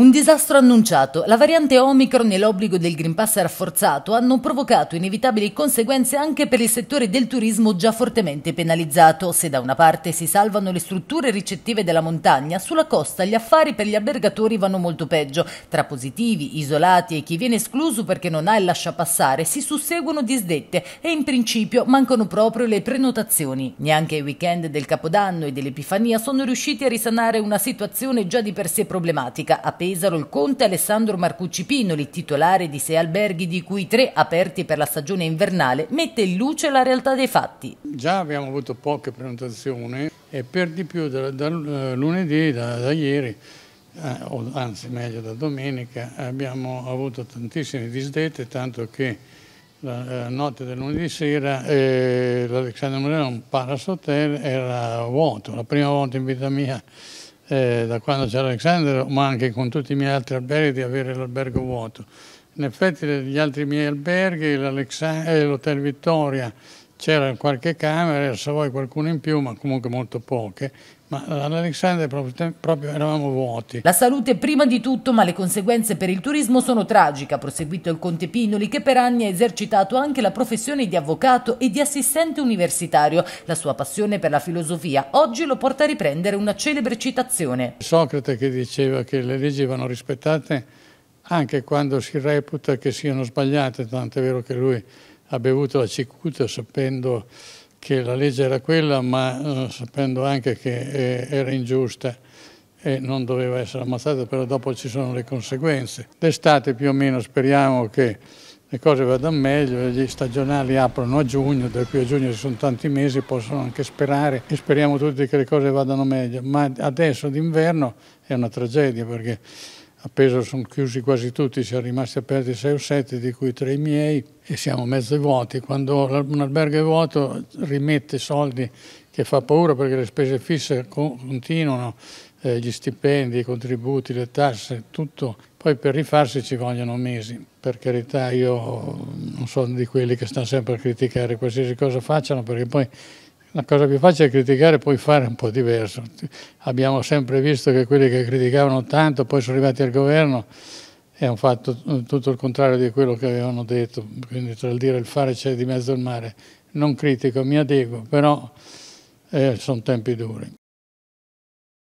Un disastro annunciato. La variante Omicron e l'obbligo del Green Pass rafforzato hanno provocato inevitabili conseguenze anche per il settore del turismo già fortemente penalizzato. Se da una parte si salvano le strutture ricettive della montagna, sulla costa gli affari per gli albergatori vanno molto peggio. Tra positivi, isolati e chi viene escluso perché non ha il lasciapassare si susseguono disdette e in principio mancano proprio le prenotazioni. Neanche i weekend del Capodanno e dell'Epifania sono riusciti a risanare una situazione già di per sé problematica. Appena Pesaro il conte Alessandro Marcucci Pinoli, titolare di sei alberghi di cui tre aperti per la stagione invernale, mette in luce la realtà dei fatti. Già abbiamo avuto poche prenotazioni e per di più da, da eh, lunedì, da, da ieri, eh, o anzi meglio da domenica, abbiamo avuto tantissime disdette, tanto che la eh, notte del lunedì sera eh, l'Alexander Moreno Palace Hotel era vuoto, la prima volta in vita mia eh, da quando c'era Alexander, ma anche con tutti i miei altri alberghi, di avere l'albergo vuoto. In effetti gli altri miei alberghi, eh, l'Hotel Vittoria c'era qualche camera, se vuoi qualcuno in più, ma comunque molto poche, ma all'Alexander proprio, proprio, eravamo vuoti. La salute prima di tutto, ma le conseguenze per il turismo sono tragiche, ha proseguito il Conte Pinoli, che per anni ha esercitato anche la professione di avvocato e di assistente universitario. La sua passione per la filosofia oggi lo porta a riprendere una celebre citazione. Socrate che diceva che le leggi vanno rispettate anche quando si reputa che siano sbagliate, tanto è vero che lui ha bevuto la cicuta sapendo che la legge era quella, ma eh, sapendo anche che eh, era ingiusta e non doveva essere ammazzata, però dopo ci sono le conseguenze. D'estate più o meno speriamo che le cose vadano meglio, gli stagionali aprono a giugno, da qui a giugno ci sono tanti mesi, possono anche sperare e speriamo tutti che le cose vadano meglio, ma adesso d'inverno è una tragedia perché a peso sono chiusi quasi tutti, siamo rimasti aperti 6 o 7, di cui 3 miei, e siamo mezzo vuoti. Quando un albergo è vuoto rimette soldi che fa paura perché le spese fisse continuano, eh, gli stipendi, i contributi, le tasse, tutto. Poi per rifarsi ci vogliono mesi. Per carità io non sono di quelli che stanno sempre a criticare qualsiasi cosa facciano perché poi la cosa più facile è criticare, e poi fare un po' diverso. Abbiamo sempre visto che quelli che criticavano tanto poi sono arrivati al governo e hanno fatto eh, tutto il contrario di quello che avevano detto, quindi tra il dire e il fare c'è di mezzo il mare. Non critico, mi adeguo, però eh, sono tempi duri.